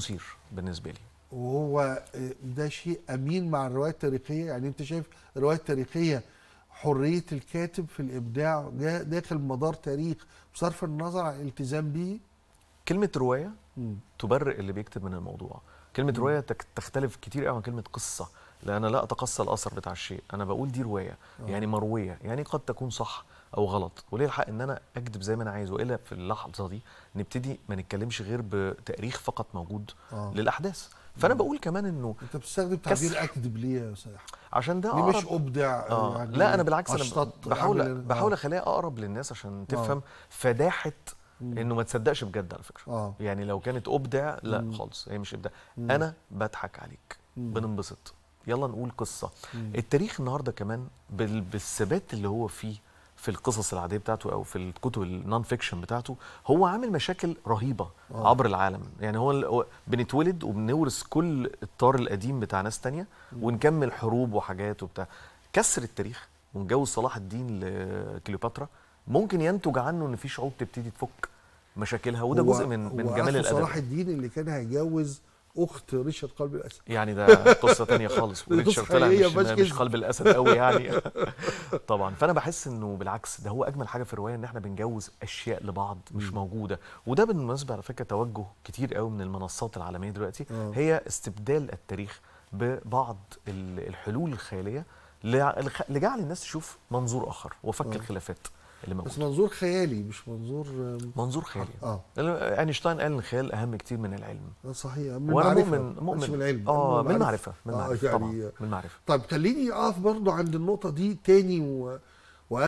مثير بالنسبه لي وهو آه، ده شيء امين مع الروايه التاريخيه يعني انت شايف الروايه التاريخيه حريه الكاتب في الابداع داخل مدار تاريخ بصرف النظر عن الالتزام به كلمه روايه تبرئ اللي بيكتب من الموضوع كلمه روايه تختلف كتير قوي عن كلمه قصه لان لا اتقصى الاثر بتاع الشيء انا بقول دي روايه أوه. يعني مرويه يعني قد تكون صح او غلط وليه الحق ان انا اكذب زي ما انا عايز والا في اللحظه دي نبتدي ما نتكلمش غير بتاريخ فقط موجود أوه. للاحداث فانا بقول كمان انه انت بتستخدم تعبير اكذب ليه يا استاذ عشان ده ليه مش ابدع آه. لا انا يعني بالعكس انا بحاول بحاول آه. اخليها اقرب للناس عشان تفهم آه. فداحه انه ما تصدقش بجد على فكره آه. يعني لو كانت ابدع لا مم. خالص هي مش ابداع مم. انا بضحك عليك مم. بننبسط يلا نقول قصه مم. التاريخ النهارده كمان بالثبات اللي هو فيه في القصص العاديه بتاعته او في الكتب النون فيكشن بتاعته هو عامل مشاكل رهيبه آه. عبر العالم يعني هو بنتولد وبنورث كل الطار القديم بتاع ناس تانية ونكمل حروب وحاجات وبتاع كسر التاريخ ونجوز صلاح الدين لكليوباترا ممكن ينتج عنه ان في شعوب تبتدي تفك مشاكلها وده جزء من من جمال الادب صلاح الدين اللي كان هيتجوز اخت ريشارد قلب الاسد يعني ده قصه تانية خالص وريتشارد طلع مش, مش قلب الاسد قوي يعني طبعا فانا بحس انه بالعكس ده هو اجمل حاجه في الروايه ان احنا بنجوز اشياء لبعض مش موجوده وده بالمناسبه على فكره توجه كتير قوي من المنصات العالميه دلوقتي آه. هي استبدال التاريخ ببعض الحلول الخياليه لجعل الناس تشوف منظور اخر وفك آه. الخلافات اللي موجود بس منظور خيالي مش منظور منظور آه. خيالي اه اينشتاين قال ان الخيال اهم كتير من العلم صحيح من وانا مؤمن مؤمن مش من العلم اه من معرفه من آه، معرفة. آه يعني طبعا من معرفه طيب خليني اقف برضه عند النقطه دي تاني و...